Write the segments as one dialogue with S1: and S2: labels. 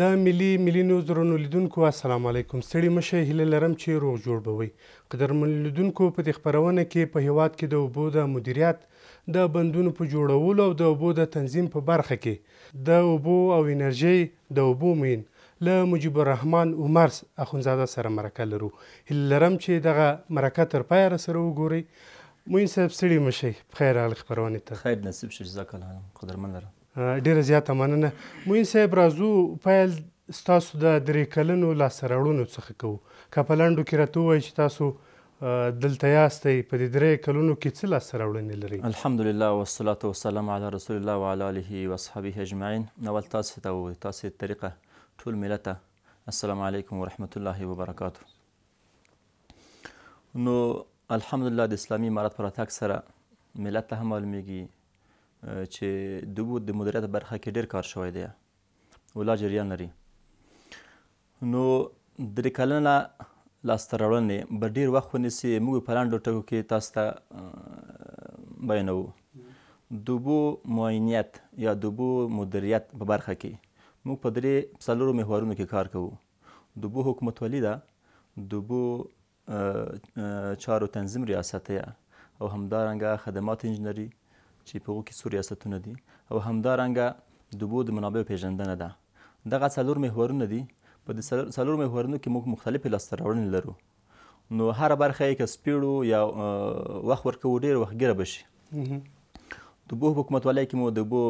S1: د ملي ملي نیوز درنو لیدونکو السلام علیکم ستړي مشه هیله لرم چې روغ جوړ بوي قدرمن لیدونکو په دې خبرونه کې په هیواد کې د اوبو د مدیریت د بندونو په جوړولو او د اوبو د تنظیم په برخه کې د اوبو او انرژي د اوبو مين له مجيب الرحمن عمر اخونزاده سره مرکه لرو هیله لرم چې دغه مرکه تر پای را سره وګوري موین صاحب ستړي مشه خیر ال خبرونه ته
S2: خیر نصیب شي جزاک الله قدرمن لرم
S1: ډیره زیاته مننه موین صاحب راځو پیل ستاسو د درې کلنو لاسته راوړنو څخه کوو که په لنډو کې راته ووایئ چې تاسو دلته یاستئ په دې درې کلونو کې څه لاسته راوړنې لرئ
S2: الحمدلله والصلاة والسلام علی رسول الله وعلى آله واصحابه اجمعین اول تاسې ته ووایي تاسې طریقه ټول ملت ته السلام علیکم ورحمة الله وبرکاته نو الحمدلله د اسلامي امارت پر راتګ سره ملت ته هم معلومیږي چې د وو د مدیریت برخه کې ډیر کار شوی دی ولا جریان لري نو درې کلنه لاسته راوړنې به ډیر وخت ونیسي موږ په لاندو ټکو کې تاسو ته بیانوو د وو معاینیت یا د وو مدیریت په برخه کې موږ په درې څلورو محورونو کې کار کوو د وو حکومتولي ده د وو چارو تنظیم ریاست او همدارنګه خدمات انجنیری چې په کې سور ریاستونه دي او همدارنګه د اوبو د منابعو پیژندنه ده دغه څلور محورونه دي په د څلور محورونو کې موږ مختلفې لاسته راوړنې لرو نو هر برخه یې که سپیړو یا وخت ورکوو ډېر وخت ګیره بشي د بو حکومتوالۍ کې مو د بو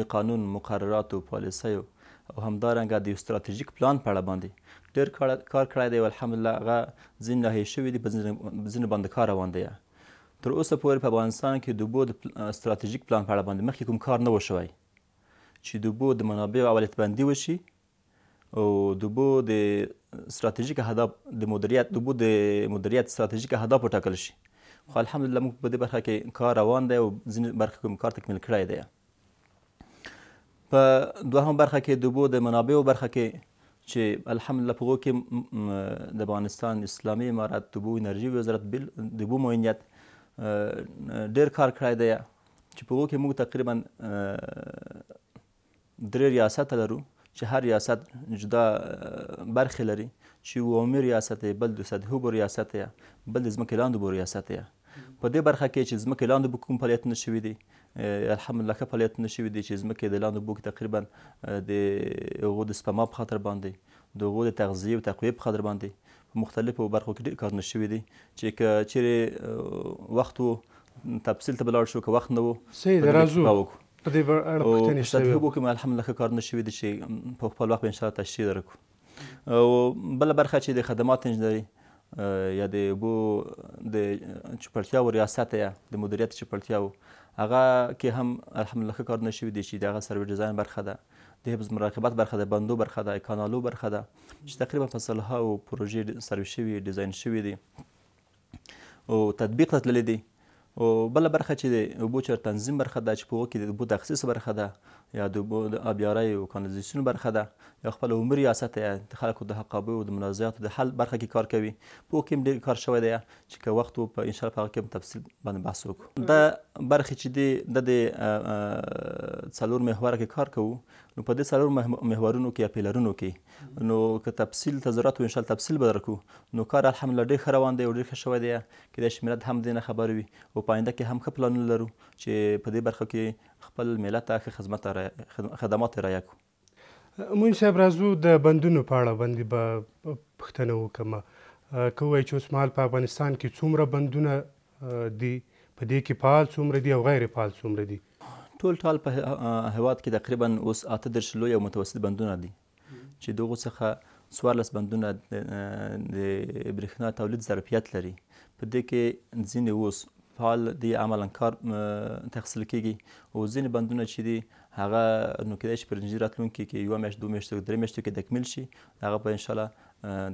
S2: د قانون مقرراتو پالیسیو او همدارنګه د یو ستراتیژیک پلان په اړه باندې ډېر کار کړی دی الحمدلله هغه ځینې ناهیې شوي دي په ځینې باندې کار روان دی تر اوسه پورې په افغانستان کې د اوبو د ستراتیژیک پلان په اړه باندې مخکې کوم کار نه و شوی چې د اوبو د منابعو اولتبندي وشي او د اوبو د ستراتیژیک هدف د مدیریت د اوبو د مدیریت ستراتیژیک هدف وټاکل شي خو الحمدلله موږ په دې برخه کې کار روان دی او ځینې برخه کوم کار تکمیل کړی دی په دوهم برخه کې د اوبو د منابعو برخه کې چې الحمدلله په کې د افغانستان اسلامي امارات د اوبو انرژي وزارت بل د اوبو معینیت ډیر کار کړی دی چې په هغو کې موږ تقریبا درې ریاست لرو چې هر ریاست جدا برخې لري چې یو عمومي ریاست یې بل د سطحي بو ریاست یې بل د ځمکې لاندو بو ریاست یې په دې برخه کې چې ځمکې لاندو بو کوم فعالیتونه شوي دي الحمدلله ښه فعالیتونه شوي دي چې ځمکې د لاندو بو کې تقریبا د هغو د سپما په خاطر باندې د هغو د تغذیې او تقویې په خاطر باندې مختلفو برخو کې ډېر کارونه شوي دي چې که چیرې وخت و تفصیل ته به لاړ شو که وخت نه و صحیح ده راځو
S1: په دې اړه پوښتنې شته او تجربو
S2: کې مې الحمدلله کارونه شوي دي چې په خپل وخت به انشاءالله تشریح درکو او بله برخه چې د خدمات انجنیری یا د بو د چپړتیا او ریاست یا د مدیریت چپړتیا هغه کې هم الحمدلله کارونه شوي دي چې د هغه سروې ډیزاین برخه ده د حفظ مراقبت برخه ده بندو برخه ده کانالو برخه ده چې تقریبا په سلهاو پروژې سروي شوي ډیزاین شوي دي او تطبیق ته تللي دي او بله برخه چې د اوبو چر تنظیم برخه ده چې په هغو کې د اوبو تخصیص برخه ده یا د اوبو د آبیارۍ او کانالیزاسیون برخه ده یا خپل عمر ریاست د خلکو د حقابو او د منازعاتو د حل برخه کې کار کوي په کې ډېر کار شوی دی چې که وخت و په ان شاء الله په هغه کې تفصیل باندې بحث وکړو دا برخه چې دی د د څلور محور کې کار کوو نو په دې څلور محورونو کې یا پیلرونو کې نو که تفصیل ته ضرورت و ان شاء الله تفصیل به درکو نو کار الحمدلله ډېر ښه روان دی او ډېر ښه شوی دی کېدای شي ملت هم دې نه خبر وي او په آینده کې هم ښه پلانونه لرو چې په دې برخه کې خپل ملت ته ښه خدمت خدمات رایه
S1: کړو مونږ صاحب راځو د بندونو په اړه باندې به پوښتنه وکړم که وایي چې اوس مهال په افغانستان کې څومره بندونه دي په دې کې فعال څومره دي او غیر فعال څومره دي
S2: ټول ټال په هواد کې تقریبا اوس اته درش لوی او متوسط بندونه دي چې دغه څخه څوارلس بندونه د برېښنا تولید ظرفیت لري په دې کې ځینې اوس په حال دی عملا کار تخصیل کیږي او ځینې بندونه چې دي هغه نو کېدای شي په انجینر راتلونکي کې یوه میاشت دوه میاشتې درې میاشتو کې تکمیل شي هغه به انشاءالله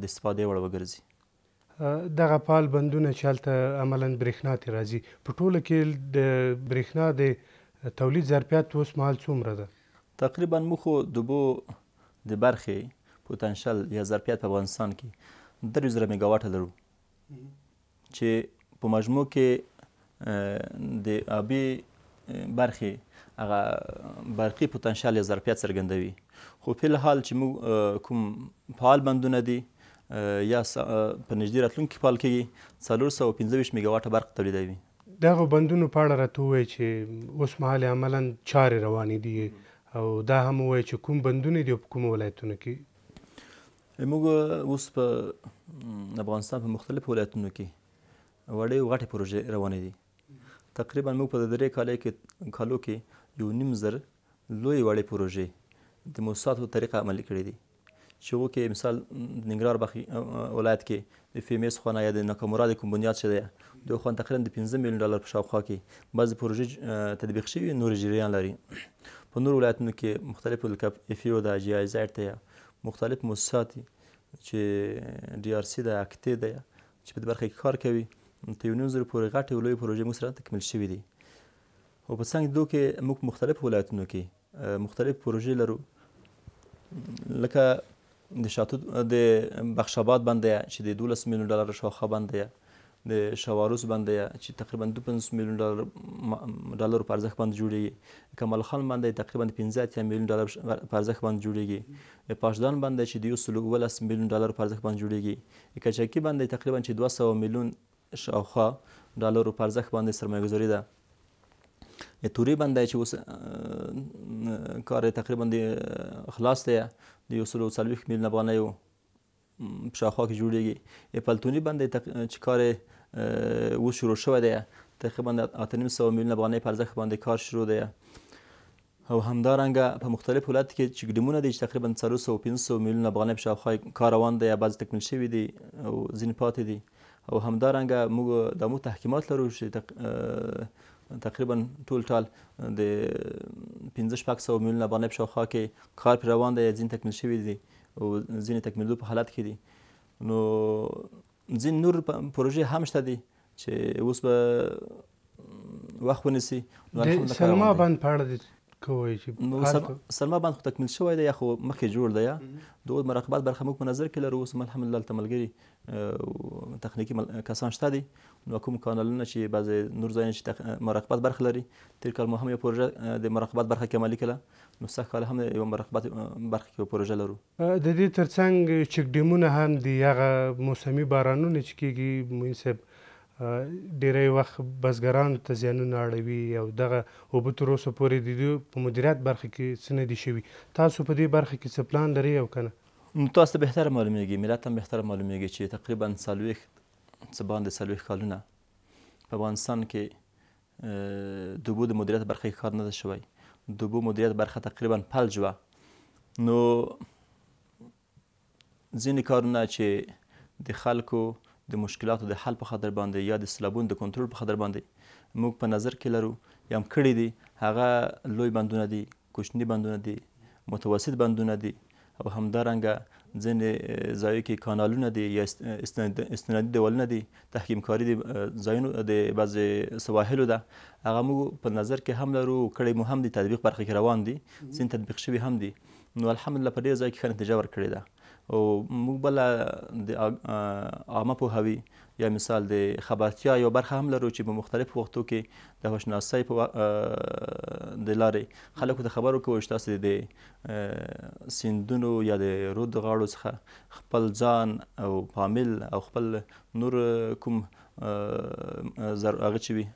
S2: د استفادې وړ
S1: وګرځي دغه پال بندونه چې هلته عملا برېښنا ترې راځي په ټوله کې د برېښنا د تولید ظرفیت اوس مهال څومره ده
S2: تقریبا موږ خو د اوبو د برخې پوتنشل یا ظرفیت په افغانستان کې درې زره میګاواټه لرو چې په مجموع کې د آبي برخې هغه برقي پوتنشل ظرفیت څرګندوي خو په حال چې موږ کوم فعال بندونه دي یا په نږدې راتلونکي کال کې 425 میگاواټ برق تولیدوي
S1: دغه بندونو په اړه راته وایي چې اوس مهال عملا چارې روانې دي او دا هم وایي چې کوم بندونه دي په کوم ولایتونو
S2: کې موږ اوس په افغانستان په مختلفو ولایتونو کې وړې غټې پروژې روانې دي تقریبا موږ په درې کالو کې کالو کې یو نیم زر لوی وړې پروژې د موسساتو طریقه عملي کړې دي چې وو کې مثال ننګرهار بخي ولایت کې د فیمس خونه یا د ناکامورا د کمبنیات شته د خون تقریبا د 15 میلیون ډالر په شاوخوا کې بعض پروژې تطبیق شوي نور جریان لري په نور ولایتونو کې e مختلف الکپ اف یو د جی ای زیډ ته مختلف مؤسسات چې ډي ار سي د اکټې ده چې په برخه کې کار کوي تر یو نیم زره پورې غټې او لویې پروژې موږ سره تکمیل شوي دي او په څنګ دو کې موږ مختلف ولایتونو کې مختلف پروژې لرو لکه د شاتو د بخش آباد باندې چې د 12 میلیون ډالر شاخه باندې د شواروس باندې چې تقریبا 25 میلیون ډالر ډالر په ارزښت باندې جوړیږي کمال خان باندې تقریبا 15 میلیون ډالر په ارزښت باندې جوړیږي پاشدان باندې چې د 110 میلیون ډالر په ارزښت باندې جوړیږي کچکی باندې تقریبا چې 200 میلیون شاوخوا ډالرو په ارزښت باندې سرمایه ګذاري ده توری باندې چې اوس کار تقریبا د خلاص دی د یو سلو څلوېښت میلیونه افغانیو په شاوخوا کې جوړیږي پلتوني باندې چې کار اوس شروع شوی دی تقریبا اته نیم سوه میلیونه افغانۍ په ارزښت باندې کار شروع دی او همدارنګه په مختلف ولایت کې چې ګډمونه دي چې تقریبا 400 500 میلیونه افغانۍ په شاوخوا کار روان دي یا بعض تکمیل شوي دي او ځینې پاتې دي او همدارنګه موږ د مو تحکیمات لرو چې تقریبا ټول ټال د 15 شپږ سو میلیونه باندې شاوخوا کې کار پر روان دی ځین تکمیل شوی دی او ځین تکمیلو په حالت کې دي نو ځین نور پروژې هم شته دي چې اوس به وخت ونیسي نو سلما
S1: باندې پاړه دي کوی چې
S2: سلما باندې خو تکمیل شوی دی یا خو مخکې جوړ دی یا د مراقبات برخه موږ په نظر کې لرو اوس الحمدلله هلته ملګري تخنیکي کسان شته دي نو کوم کانالونه چې بعضې نور ځایونه چې مراقبت برخه لري تېر کال مو هم یوه پروژه د مراقبت برخه کې عملي کړه نو سږ کال هم یوه مراقبت برخه کې یوه پروژه لرو
S1: د دې تر څنګ چک ډیمونه هم دي هغه موسمي بارانونه چې کېږي موین صاحب ډیری وخت بزګرانو ته زیانونه اړوي او دغه اوبه تر اوسه پورې د دوی په مدیریت برخه کې څه نه دي شوي تاسو په دې برخه کې څه پلان لرئ او که نه
S2: تاسو ته بهتره معلومیږي ملت هم بهتره معلومیږي چې تقریبا څلوېښت څه باندې څلوېښت کالونه په افغانستان کې د اوبو د مدیریت برخه کې کار نه ده شوی د اوبو مدیریت برخه تقریبا پلج وه نو ځینې کارونه چې د خلکو د مشکلاتو د حل په خاطر باندې یا د سیلابونو د کنټرول په خاطر باندې موږ په نظر کې لرو یا هم کړي دي هغه لوی بندونه دي کوچني بندونه دي متوسط بندونه دي او همدارنګه ځینې ځایو کې کانالونه دي یا استنادي دیوالونه دي تحکیم کاری د ځایونو د بعضې سواحلو ده هغه موږ په نظر کې هم لرو کړی مو هم د تطبیق برخه کې روان دي ځینې تطبیق شوي هم دي نو الحمدلله په ډېر ځای کې ښه نتیجه ورکړې ده او موږ بل د عامه پوهاوی یا مثال د خبرتیا یو برخه هم لرو چې په مختلف وختو کې د هوشناسۍ په د لارې خلکو ته خبرو کوو چې تاسو د سیندونو یا د رود غاړو څخه خپل ځان او پامل او خپل نور کوم زر هغه چې وي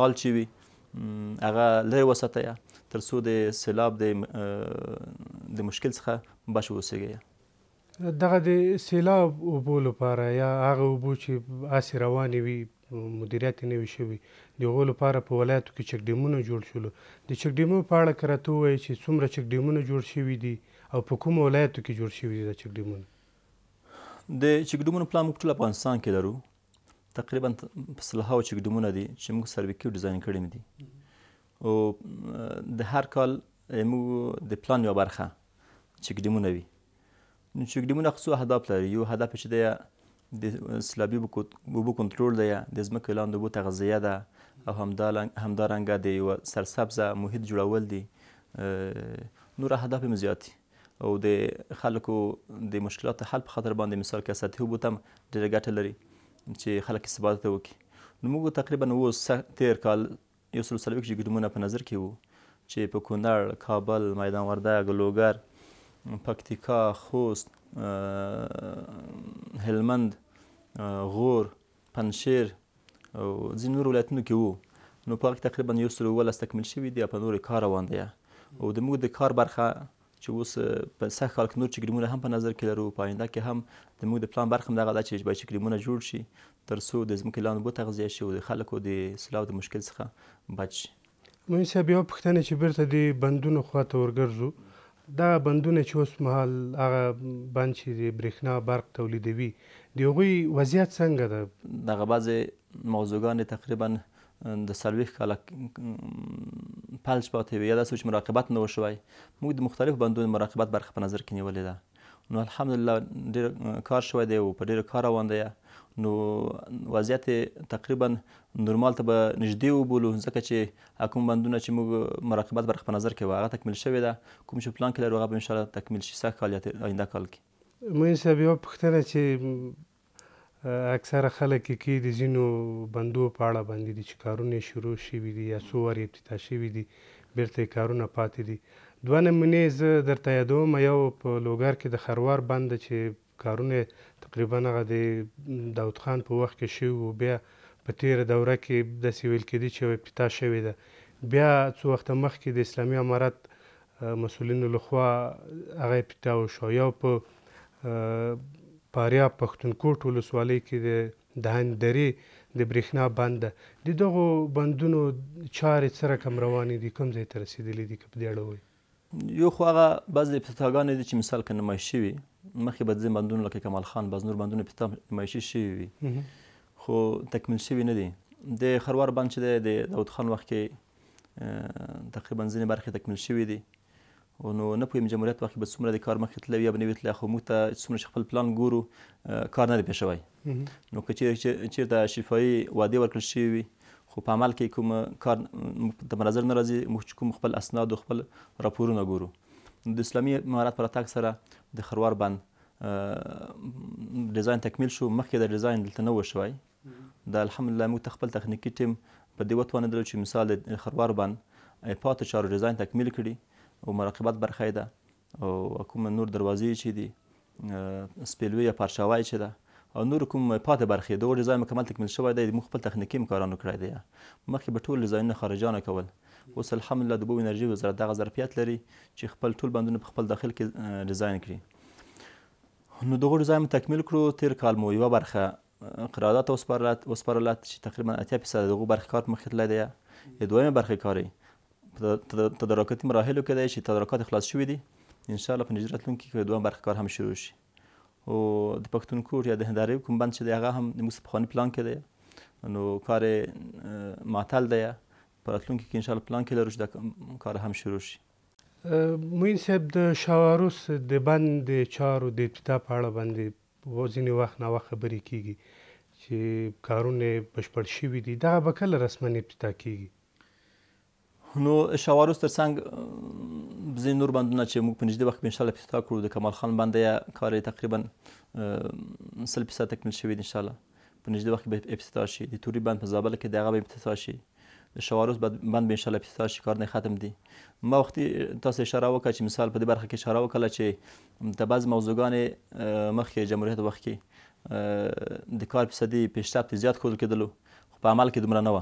S2: مال چې وي هغه لرې وساتئ تر څو د سیلاب د مشکل څخه بچ اوسئ
S1: دغه د سیلاب اوبو لپاره یا هغه اوبو چې آسې روانې وي مدیریت نه وي شوي د هغو لپاره په ولایاتو کې چکډیمونه جوړ شول د چکډیمو په اړه که راته ووایي چې څومره چکډیمونه جوړ شوي دي او په کومو ولایاتو کې جوړ شوي دي دا چکډیمونه
S2: د چکډیمونو پلان موږ ټول افغانستان کې لرو تقریبا سلهاو چکډیمونه دي چې موږ سرویکیو ډیزاین کړي دي او د هر کال موږ د پلان یوه برخه چکډیمونه وي Çünkü aksu hedefleri, yo hedef işte ya سلابي بو کنټرول دی د ځمکې لاندې اوبو تغذیه ده او همدارنګه د یوه سرسبزه محیط جوړول دي نور اهداف هم زیات او د خلکو د مشکلاتو حل په خاطر باندې مثال کې سطحي اوبو ته هم ډېره ګټه لري چې خلک استفاده ته وکړي نو موږ تقریبا اوس تېر کال یو سل څلوېښت ګډمونه په نظر کې وو چې په کونړ کابل میدان وردګ لوګر پکتیکا خوست هلمند غور پنشیر او ځینې نور ولایتونو کې وو نو په هغه تقریبا یو سل اوولس تکمیل شوي دي او په نورو کار روان دی او د موږ د کار برخه چې اوس په سخت کال کې نور چګریمونه هم په نظر کې لرو په آینده کې هم د موږ د پلان برخه هم دغه ده چې باید چګریمونه جوړ شي تر څو د ځمکې لاندې بو تغذیه شي او د خلکو د سلاو د مشکل څخه بچ شي
S1: مونږ بیا پښتنه چې بیرته د بندونو خواته ورګرځو دا بندونه چې اوس مهال هغه بند چې برېښنا برق تولیدوي د هغوی وضعیت څنګه ده دغه بعضې موضوعګانې تقریبا د څلوېښت کاله
S2: پلج پاتې وي یا داسې چې مراقبت نه وشوی موږ د مختلفو بندونو مراقبت برخه په نظر کې نیولې ده نو الحمدلله ډېر کار شوی دی او په ډېره کار روان دی نو وضعیت تقریبا نورمال ته به نږدې وبولو ځکه چې کوم بندونه چې موږ مراقبت برخه په نظر کې وه هغه تکمیل شوې ده کوم چې پلان کې لرو هغه به انشاءالله تکمیل شي سږ کال یا آینده کال
S1: کې معین صاحب یوه پوښتنه چې اکثره خلک یې کوي د ځینو بندو په اړه باندې دي چې کارونه شروع شوي دي یا څو وارې ابتدا شوي دي بیرته کارونه پاتې دي دوه نمونې زه درته یادوم یو په لوګر کې د خروار بند چې کارونه تقریبا هغه د داوود خان په وخت کې شوی و بیا په تیره دوره کې داسې ویل کېدي چې افتتاح شوې ده بیا څو وخته مخکې د اسلامي امارت مسولینو لخوا هغه افتتاح وشو یو په پاریا پښتونکوټ ولسوالۍ کې د دهن درې د برېښنا بند د دغو بندونو چارې څه رقم روانې دي کوم ځای ته رسېدلي دي که په دې اړه
S2: ووایي یو خو هغه بعضې افتتاحګانې دي چې مثال که نمایش شوي مخکې به ځین بندونه لکه کمال خان باز نور بندونه پته نمایشي شوي وي خو تکمیل شوي نه دي د خروار بند چې دی د داود خان وخت کې تقریبا ځینې برخې تکمیل شوي دي نو نه پوهیم جمهوریت وخت به څومره د کار مخکې تللی یا به نه وي تللی خو موږ ته څومره چې خپل پلان ګورو کار نه دی پېښ شوی نو که چېرې چېرته شفایي وعدې ورکړل شوي وي خو په عمل کې کوم کار د منظر نه راځي موږ چې کوم خپل اسناد او خپل راپورونه ګورو د اسلامي امارات پر تاک سره د خروار باندې ډیزاین تکمیل شو مخکې د ډیزاین دلته نه و شوی دا الحمدلله موږ خپل تخنیکي ټیم په دې وتوانېدلو چې مثال د خروار باندې پاتو چارو ډیزاین تکمیل کړي او مراقبت برخه ده او کوم نور دروازې چې دي سپیلوی یا پرشاوی چې ده او نور کوم پاتې برخې د ډیزاین مکمل تکمیل شوی دی موږ خپل تخنیکي مکارانو کړی دی مخکې به ټول ډیزاینونه خارجانه کول اوس الحمدلله د بو انرژي وزارت دغه ظرفیت لري چې خپل ټول بندونه په خپل داخل کې ډیزاین کړي نو دغه ډیزاین تکمیل کړو تیر کال مو یوه برخه قرارداد وسپارلات وسپارلات چې تقریبا 80% دغه برخه کار مخې ته لري دویمه برخه کاری تدارکاتي مراحلو کې دی چې تدارکات خلاص شوي دي ان شاء الله په نجرت لون کې دویمه برخه کار هم شروع شي او د پښتونکو یا د هندارې کوم بند چې دی هغه هم د موږ په پلان کې دی نو کار معطل دی پراتلونکي کې ان شاء الله پلان کې لرو چې دا کار هم شروع
S1: شي موین صاحب د شاواروس د بند د چارو د ابتدا په اړه باندې وزینې وخت نه وخت خبرې کیږي چې کارونه بشپړ شوي دي دا به کله رسمي ابتدا کیږي نو
S2: شاواروس ترڅنګ ځین نور بندونه چې موږ په نږدې وخت کې ان شاء الله ابتدا کړو د کمال خان بند یا کار تقریبا سل فیصد تکمیل شوی دی ان شاء الله په نږدې وخت کې به ابتدا شي د توري بند په زابل کې دغه به ابتدا شي شواروس باندې به ان شاء الله په تاسو کار نه ختم دي ما وختي تاسو اشاره وکړه چې مثال په دې برخه کې اشاره وکړه چې د بعض موضوعګان مخکې جمهوریت وخت کې د کار فیصدي پیشرفت زیات کول کېدلو خو په عمل کې دومره نه و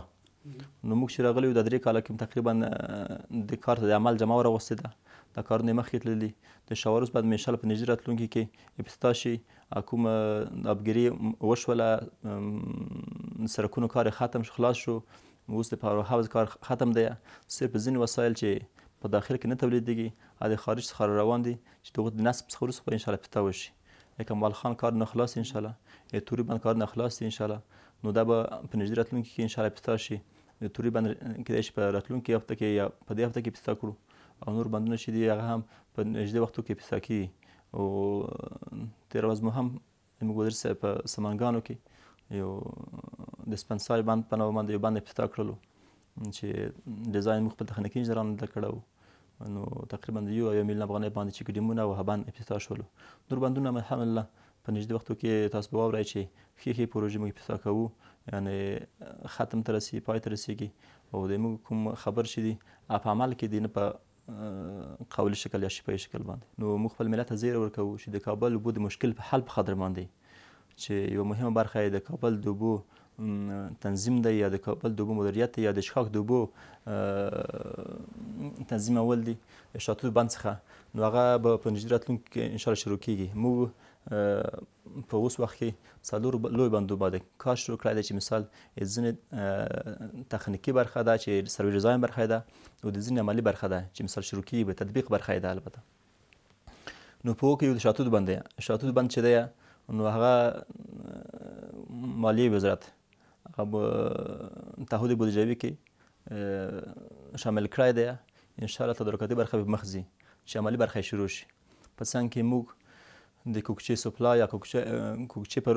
S2: نو موږ چې راغلي د درې کاله کې تقریبا د کار د عمل جمع راوستې ده دا کارونه مخکې تللي د شاوروس بعد مشال په نږدې راتلونکي کې ابتستاشي کوم ابګری وشوله سرکونو کار ختم شو خلاص شو اوس د پاره حوز کار ختم دی صرف ځین وسایل چې په داخل کې نه تولیدېږي هغه د خارج څخه روان دي چې دغه د نصب څخه وروسته ان شاء الله پتا وشي لکه مال خان کار نه خلاص ان شاء الله یا توري بند کار نه خلاص ان شاء الله نو دا به په نږدې راتلونکي کې ان شاء الله پتا شي د توري بند کېدای شي په راتلونکي هفته کې یا په دې هفته کې پتا کړو او نور بندونه چې دي هغه هم په نږدې وختو کې پتا کیږي او تیر ورځ مو هم موږ ورسره په سمنګانو کې یو د سپنسای بند په نوم باندې یو بند افتتاح کړلو چې ډیزاین مخ په تخنیکی انجینرانو د کړو نو تقریبا یو یو میلیون افغانۍ باندې چې ګډیمونه او هبان افتتاح شول نور بندونه الحمدلله په نږدې وختو کې تاسو به واورئ چې ښې ښې پروژې موږ افتتاح کوو یعنې ختم ته رسي پای ته رسیږي او د موږ کوم خبر چې دي په عمل کې دي نه په قولي شکل یا شفاهي شکل باندې نو موږ خپل ملت ته زیری ورکوو چې د کابل اوبو د مشکل په حل په خاطر باندې چې یوه مهمه برخه د کابل د اوبو تنظیم دی یا د کابل د اوبو مدیریت یا د څښاک د اوبو تنظیم اول دی شاتوت بند څخه نو هغه به په نږدې راتلونکي کې انشاءالله شروع کیږي موږ په اوس وخت کې څلور لوی بندو باندې کار شروع کړی دی چې مثال ځینې تخنیکي برخه ده چې سروي ډیزاین برخه ده او د ځینې عملي برخه ده چې مثال شروع کیږي به تطبیق برخه ده البته نو په کې یو د شاتوت بند دی شاتوت بند چې دی نو هغه مالیه وزارت अब تعهد بودجوي کې شامل کړای دی ان شاء الله تدارکاتي برخه به مخ ځي چې عملی برخه شروع شي په څنګه کې موږ د کوکچې سپلای یا کوکچې کوکچې پر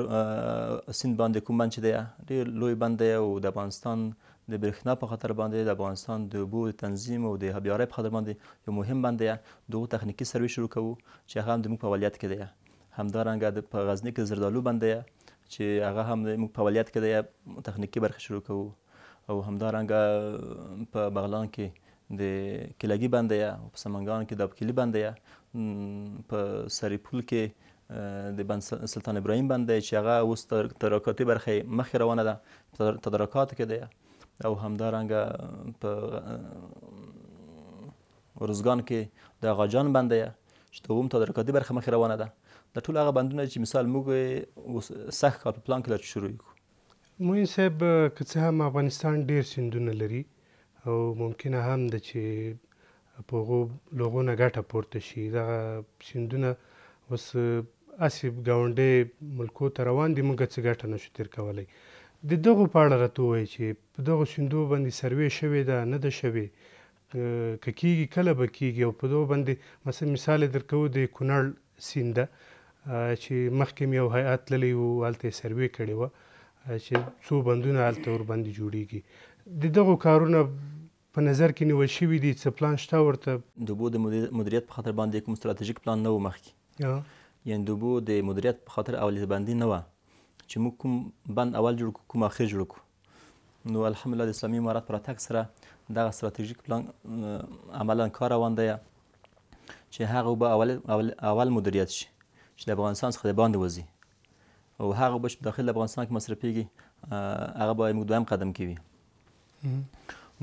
S2: سند باندې کوم باندې دی ډېر لوی باندې او د افغانستان د برېښنا په خاطر باندې د افغانستان د اوبو تنظیم او د هبیارۍ په خاطر باندې یو مهم باندې دغه تخنیکي سروې شروع کوو چې هغه هم زموږ په ولیت کې دی همدارنګه په غزنی کې زردالو باندې چې هغه هم موږ په ولیت کې د تخنیکي برخه شروع کوو او همدارنګه په بغلان کې د کلګي باندې یا په سمنګان کې د کلی باندې یا په سریپول کې د بن سلطان ابراهیم باندې چې هغه اوس تدارکاتي برخه مخې روانه ده تدارکات کې ده او همدارنګه په روزګان کې د غاجان باندې چې دوم تدارکاتي برخه مخې روانه ده د ټول هغه بندونه چې مثال موږ سخت کار په پلان کې لا شروع
S1: کړو موی صاحب که څه هم افغانستان ډیر سندونه لري او ممکنه هم د چې په غو لغونه ګټه پورته شي دا سندونه اوس اسی ګاونډي ملکو ته روان دي موږ څه ګټه نشو تیر کولای د دغه په اړه راته وایي چې په دغه سندو باندې سروې شوې ده نه ده شوې ککیږي کله به کیږي او په دغه باندې مثلا مثال درکو د کونړ سیند ده چې مخکې یو هیئات تللی و هلته سروې کړې وه چې څو بندونه هلته ورباندې جوړیږي د دغو کارونه په نظر کې نیول شوي دي څه پلان شته ورته د اوبو د مدیریت په خاطر باندې کوم ستراتیژیک پلان نه و مخکې یعنی
S2: د اوبو د مدیریت په خاطر اولې بندي نه وه چې موږ کوم بند اول جوړ کړو کوم اخر جوړ کړو نو الحمدلله د اسلامي امارات پر راتګ سره دغه ستراتیژیک پلان عملا کار روان دی چې هغه به اول اول, اول مدیریت شي چې د افغانستان څخه د باندې وځي او هغه به چې داخل افغانستان کې مصرفیږي هغه به موږ دویم قدم کې وي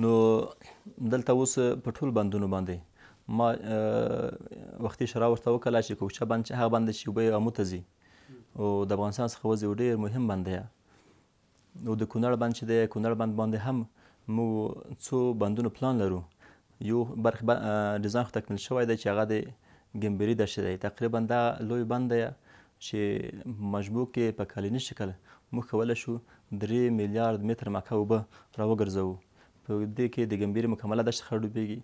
S2: نو دلته اوس په ټول بندونو باندې ما وختي شرا ورته وکړه چې کوچه بند هغه بند چې به امو تزي او د افغانستان څخه وځي ډېر مهم بند دی نو د کونړ بند چې د کونړ بند باندې هم مو څو بندونو پلان لرو یو برخه ډیزاین تکمیل شوی دی چې هغه د ګمبري دشه دی تقریبا دا لوی بند دی چې مجموع کې په کلني شکل موږ کولی شو درې میلیارد متر مکه اوبه راوګرځوو په دې کې د ګمبري مکمله دشه خړوبېږي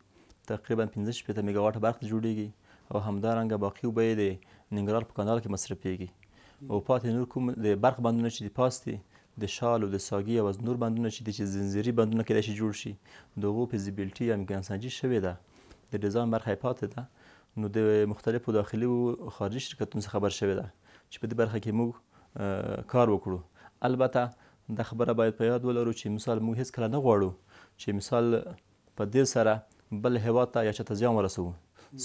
S2: تقریبا پنځه شپېته میګاواټه برق جوړېږي او همدارنګه باقي اوبه یې د ننګرهار په کانال کې مصرفېږي او پاتې نور کوم د برق بندونه چې دي پاس دي د شال او د ساګي او نور بندونه چې دي چې زنجیري بندونه کېدای شي جوړ شي د اوبو فیزیبیلټي یا امکانسنجي شوې ده د ډیزاین برخه یې پاتې ده نو د مختلفو داخلي او خارجي شرکتونو څخه خبر شوې ده چې په دې برخه کې موږ کار وکړو البته دا خبره باید په یاد ولرو چې مثال موږ هیڅ کله نه غواړو چې مثال په دې سره بل هیواد ته یا چاته زیان ورسوو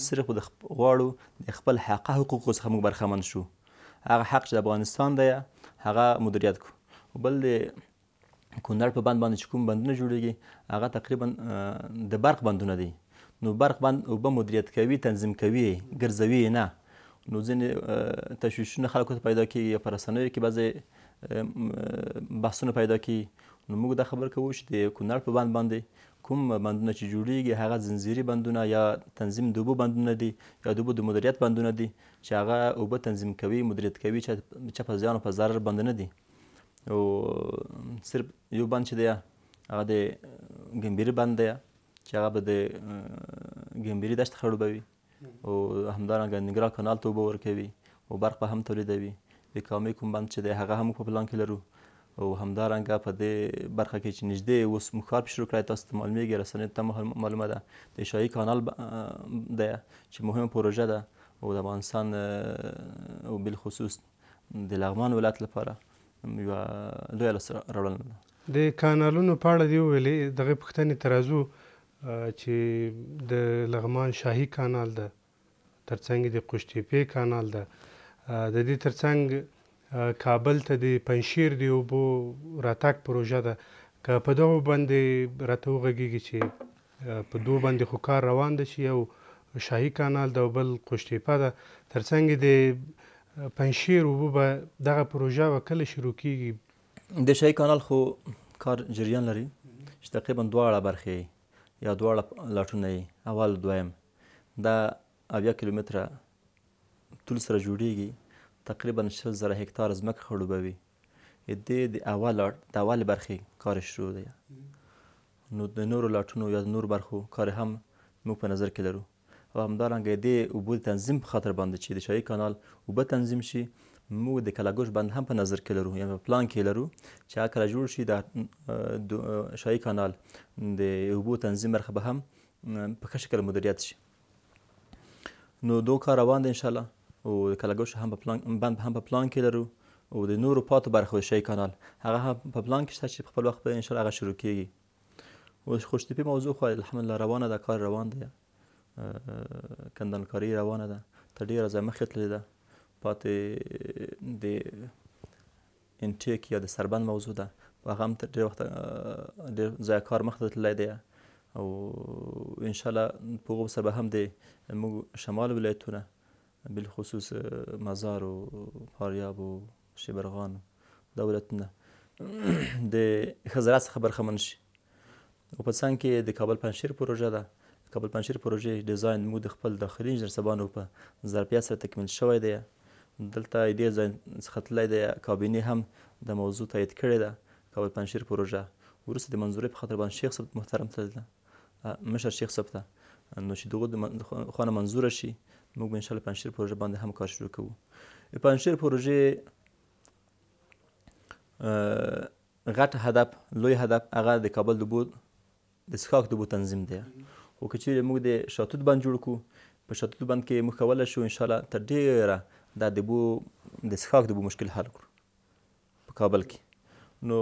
S2: صرف د غواړو د خپل حق حقوقو څخه موږ برخمن شو هغه حق چې د افغانستان دی هغه مدیریت کو بل د کونړ په بند باندې چې کوم بندونه جوړیږي هغه تقریبا د برق بندونه دي نو برق بند اوبه مدیریت کوي تنظیم کوي ګرځوي نه نو ځینې تشویشونه خلکو ته پیدا کیږي یا په رسنیو کې بعضې بحثونه پیدا کیږي نو موږ دا خبر کوو چې د کونړ په بند باندې کوم بندونه چې جوړیږي هغه زنجیري بندونه یا تنظیم د اوبو بندونه دي یا د اوبو د مدیریت بندونه دي چې هغه اوبه تنظیم کوي مدیریت کوي چې په زیان او په ضرر بند نه دي او صرف یو بند چې دی هغه د ګمبیر بند دی چې هغه به د ګمبري دشت خړوبوي او همدارنګه ننګرهار کانال ته اوبه ورکوي او برق به هم تولیدوي د کامې کوم بند چې دی هغه هم په پلان کې لرو او همدارنګه په دې برخه کې چې نږدې اوس مخار شروع کړی تاسو ته معلومیږي رسنیو ته معلومه ده د شاهي کانال دی چې مهمه پروژه ده او د افغانستان او بالخصوص د لغمان ولایت لپاره یوه لویه لاسته راوړنه
S1: ده د کانالونو په اړه دې وویلې دغې پوښتنې ته راځو چې د لغمان شاهي کانال ده ترڅنګ د قشتېپې کانال ده د دې ترڅنګ کابل ته د پنشیر دی اوبو راتګ پروژه ده که په دغو باندې راته وغږېږي چې په دوو باندې خو کار روان ده چې یو شاهي کانال ده او بل قشتېپه ده ترڅنګ د پنشیر اوبو به دغه پروژه به کله شروع کیږي
S2: د شاهي کانال خو کار جریان لري چې تقریبا دواړه برخې یا دواړه لاټونه یې اول دویم دا اویا کیلومتره طول سره جوړیږي تقریبا شل زره هکتار ځمکه خړوبوي دې د اول لاټ د اول برخې کار شروع دی نو د نورو لاټونو یا د نور برخو کار هم موږ په نظر کې لرو او همدارنګه د اوبو تنظیم په خاطر باندې چې د شایي کانال اوبه تنظیم شي موږ د کلاګوش بند هم په نظر کې لرو یا په پلان کې لرو چې هغه کله جوړ شي د شایي کانال د اوبو تنظیم برخه به هم په ښه شکل مدیریت شي نو دو کار روان دي ان شاء الله او د کلاګوش هم په پلان بند هم په پلان کې لرو او د نورو پاتو برخو شایي کانال هغه هم په پلان کې شته چې په خپل وخت به ان شاء الله هغه شروع کیږي اوس خوشتپی موضوع خو الحمدلله روانه ده کار روان دی کندنکاری روانه ده تر ډیره زه مخې تللې ده پاتې د انټیک یا د سربند موضوع ده په هغه هم ډېر وخت ډېر ځای کار مخته تللی دی او انشاءالله په هغو سره به هم د موږ شمال ولایتونه بالخصوص مزار و فاریاب و شبرغان دا ولایتونه د ښه زراعت څخه برخمن شي او په څنګ کې د کابل پنجشیر پروژه ده کابل پنجشیر پروژې ډیزاین مو د خپل داخلي انجنیر صاحبانو په ظرفیت سره تکمیل شوی دی دلته دې ځای څخه تللی دی کابینې هم د موضوع تایید کړې ده کابل پنجشیر پروژه وروسته د منظورۍ په خاطر باندې شیخ صاحب محترم تللی ده مشر شیخ صاحب ته نو چې دغه د خانه منظوره شي موږ به انشاءالله پنجشیر پروژه باندې هم کار شروع کوو پنجشیر پروژې غټ هدف لوی هدف هغه د کابل د بود د څښاک د بود تنظیم دی خو که چیرې موږ د شاتوت بند جوړ کړو په شاتوت بند کې موږ کولی شو انشاءالله تر ډېره دا د بو د څښاک د بو مشکل حل کړو په کابل کې نو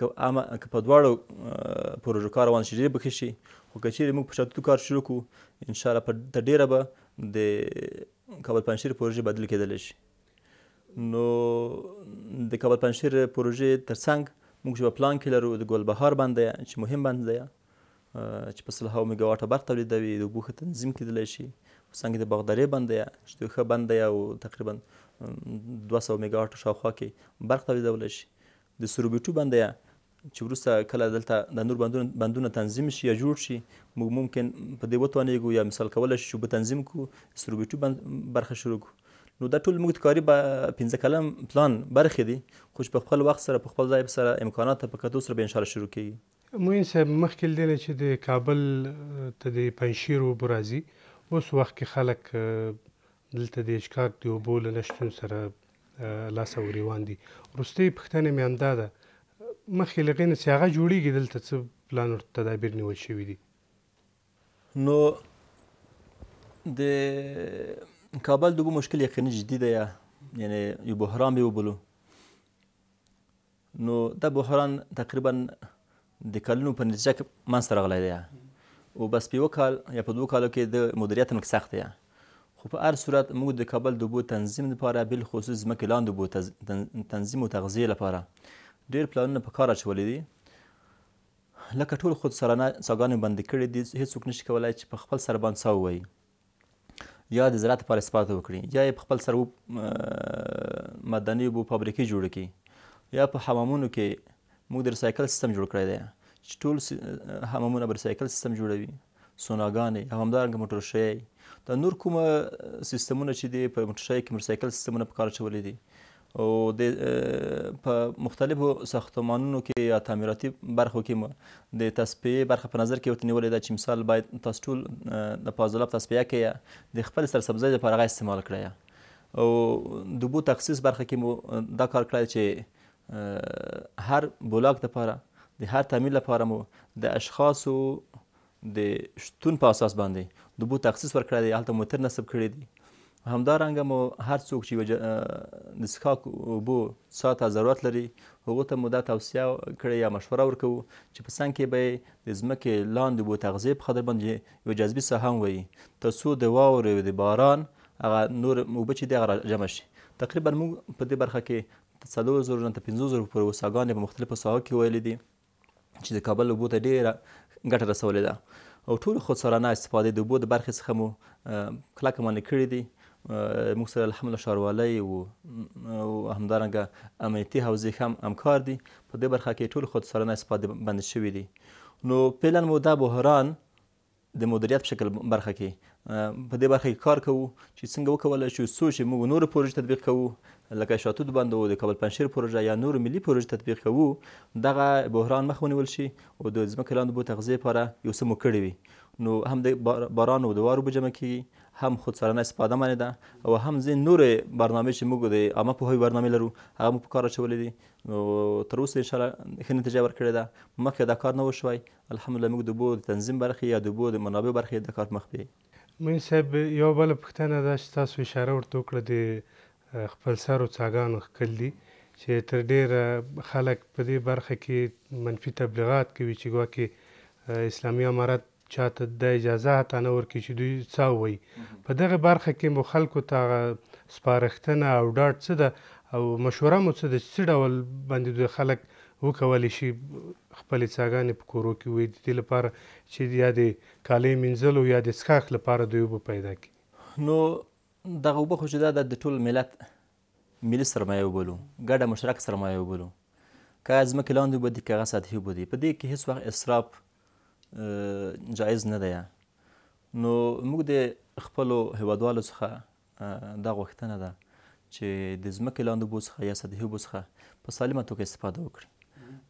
S2: که عامه که په دواړو پروژو کار روان شي ډېر به ښه شي خو که چیرې موږ په شاتوتو کار شروع کړو انشاءالله په تر ډېره به د کابل پنجشیر پروژې بدل کېدلی شي نو د کابل پنجشیر پروژې تر څنګ موږ چې په پلان کې لرو د ګلبهار باندې چې مهم باندې چې په سلهاو میګاواټه برق تولیدوي د اوبو ښه تنظیم کېدلی شي sangi د بغدادي بند یا شتوخه بند یا تقریبا 200 میگاواټ شاوخوا کې برق تولیدول شي د سروبیټو بند یا چې وروسته کله دلته د نور بندونه بندونه تنظیم شي یا جوړ شي موږ ممکن په دې وتوانېږو یا مثال کولی شو به تنظیم کو سروبیټو بند برخه شروع کو نو دا ټول موږ کاری به پنځه کلم پلان برخې دي خو په خپل وخت سره په خپل ځای سره امکانات ته په کتو سره به انشاءالله شروع کیږي
S1: موین صاحب مخکې لیدل چې د کابل ته د پنشیر وبرازي اوس وخت کې خلک دلته د اشکار د اوبو له نشتون سره لاس او روان دي وروستۍ پوښتنه مې همدا ده مخکې له هغې نه چې هغه جوړېږي دلته څه پلان ورته تدابیر نیول شوي دي نو
S2: د کابل د اوبو مشکل یقیني جدي دی یعنی یو بحران به وبولو نو دا بحران تقریبا د کلونو په نتیجه کې منځته راغلی دی او بس په یو کال یا په دوه کالو کې د مدیریت مک سخت یا خو په هر صورت موږ د کابل د اوبو تنظیم لپاره بل خصوص ځمکې لاندې اوبو تنظیم او تغذیه لپاره ډیر پلانونه په کار اچولي دي لکه ټول خود سرانه څاګانې بندې کړې دي هیڅوک نشي کولای چې په خپل سر باندې څه ووایي یا د زراعت لپاره اثبات وکړي یا په خپل سر مدني اوبو فابریکې جوړ کړي یا په حمامونو کې موږ د ریسایکل سیستم جوړ کړی دی چې ټول حمامونه بر سایکل سیستم جوړوي سوناګانې همدارنګه موټر شې دا نور کومه سیستمونه چې دی په موټر شې کې موټر سایکل سیستمونه په کار چولې دي او د په مختلفو ساختمانونو کې یا تعمیراتي برخو کې د تصفیه برخه په نظر کې ورته نیولې ده چې مثال باید تاسو ټول د پازلاب تصفیه کې د خپل سرسبزۍ لپاره غا استعمال کړئ او د بو تخصیص برخه کې مو دا کار کړی چې هر بلاک لپاره د هر تمرین لپاره مو د اشخاصو د شتون په اساس باندې د بو تخصیص ورکړی دی هلته موټر نصب کړی دی همدارنګه مو هر څوک چې د څښاک اوبو څا ته ضرورت لري هغو ته مو دا توصیه کړې یا مشوره ورکوو چې په څنګ کې به یې د ځمکې لاندې بو تغذیې په خاطر باندې یو جذبي ساحه هم وایي تر څو د واورې او د باران هغه نور اوبه چې دي هغه جمع شي تقریبا موږ په دې برخه کې څلور زره نه تر پنځوس زره پورې وساګانې په مختلفو ساحو کې ویلې دي چې د کابل اوبو ته ډېره ګټه رسولې ده او ټول خودسرانه استفادې د اوبو د برخې څخه مو کلکه منې کړي دي موږ سره الحمدلله ښاروالۍ او همدارنګه امنیتي حوزې هم همکار دي په دې برخه کې ټول خودسرانه استفادې بند شوي دي نو فعلا مو دا بحران د مدیریت په شکل برخه کې په دې برخه کې کار کوو چې څنګه وکولی شو څو چې موږ نور پروژې تطبیق کوو لکه شاتوت بندو د کابل پنشیر پروژه یا نور ملي پروژې تطبیق کوو دغه بحران مخ ونیول شي او د ځمکې لاندې بو تغذیه لپاره یو څه مو کړی وي نو هم د باران او د واورو په جمع کې هم خودسرانه استفاده منې ده او هم ځین نورې برنامې چې موږ د عامه پوهوي برنامې لرو هغه مو په کار اچولې دي نو تر اوسه ان شاء الله ښه نتیجه ورکړې ده مخکې دا کار نه وشوی الحمدلله موږ د اوبو د تنظیم برخې یا د اوبو د منابع برخې د کار مخ
S1: مین صاحب یو بل پښتنه دا چې تاسو اشاره ورته وکړه د خپل سرو څاګانو خکل دي چې تر ډیره خلک په دې برخه کې منفي تبلیغات کوي چې ګواکې اسلامي امارت چاته د اجازه ته نه ورکړي چې دوی څه وایي په دغه برخه کې مو خلکو ته سپارښتنه او ډاډ څه ده او مشوره مو څه ده چې څه ډول باندې دوی خلک وکولی شي خپلې څاګانې په کورو کې وي د دې لپاره چې یا د کالې مینځلو یا د څښاک لپاره دوی اوبه پیدا
S2: کړي نو دغه اوبه خو چې دا د ټول ملت ملي سرمایه وبولو ګډه مشترک سرمایه وبولو که ځمکې لاندې اوبه دي که هغه سطحي اوبه دي په دې کې هیڅ وخت اسراف جایز نه دی نو موږ د خپلو هیوادوالو څخه دا غوښتنه ده چې د ځمکې لاندې اوبو څخه یا سطحي اوبو څخه په سالمه توګه استفاده وکړي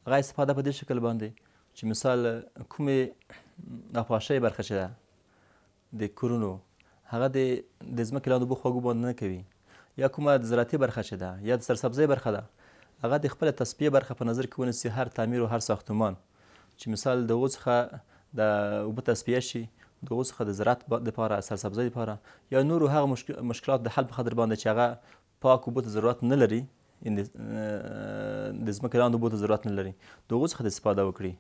S2: هغه استفاده په دې شکل باندې چې مثال کومې ناپاشۍ برخه چې ده د کورونو هغه د د ځمکې لاندو بوخواږو باندې نه کوي یا کومه د زراعتي برخه چې ده یا د سرسبزۍ برخه ده هغه د خپل تصفیه برخه په نظر کې ونیسي هر تعمیر او هر ساختمان چې مثال د اوغو څخه د اوبه تصفیه شي د اوغو څخه د زراعت دپاره سرسبزۍ دپاره یا نورو هغه مشکلات د حل په خاطر باندې چې هغه پاک اوبو ته ضرورت نه لري د ځمکهدانو د اوبو ته ضرورت نه لري د هغو څخه د استفاده وکړي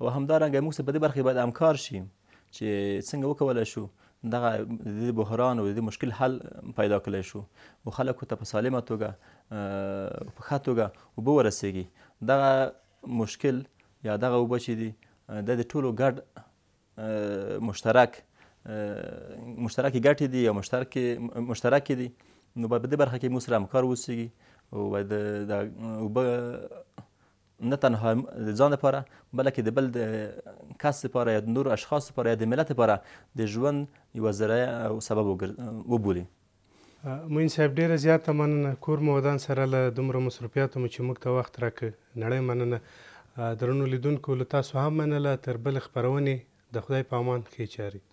S2: او همدارنګه موږ په دې برخه باید همکار شي چې څنګه وکولی شو دغه د دې بحران او د دې مشکل حل پیدا کړی شو او خلکو ته په سالمه توګه په ښه توګه اوبه ورسیږي دغه مشکل یا دغه اوبه چې دي د د ټولو ګډ مشترک مشترکې ګټې دي یا مشترکې مشترکې دي نو باید په دې برخه کې موږ سره همکار واوسیږي او باید د اوبه نه تنها د ځان لپاره بلکې د بل د کس لپاره یا د نورو اشخاصو لپاره یا د ملت لپاره د ژوند یوه ذریعه او سبب وبولي
S1: موین صاحب ډیره زیاته مننه کور مو ودان سره له دومره مصروفیاتو مو چې موږ ته وخت راکړ نړۍ مننه درنو لیدونکو له تاسو هم مننه تر بل خبرونه د خدای په امان کې چاري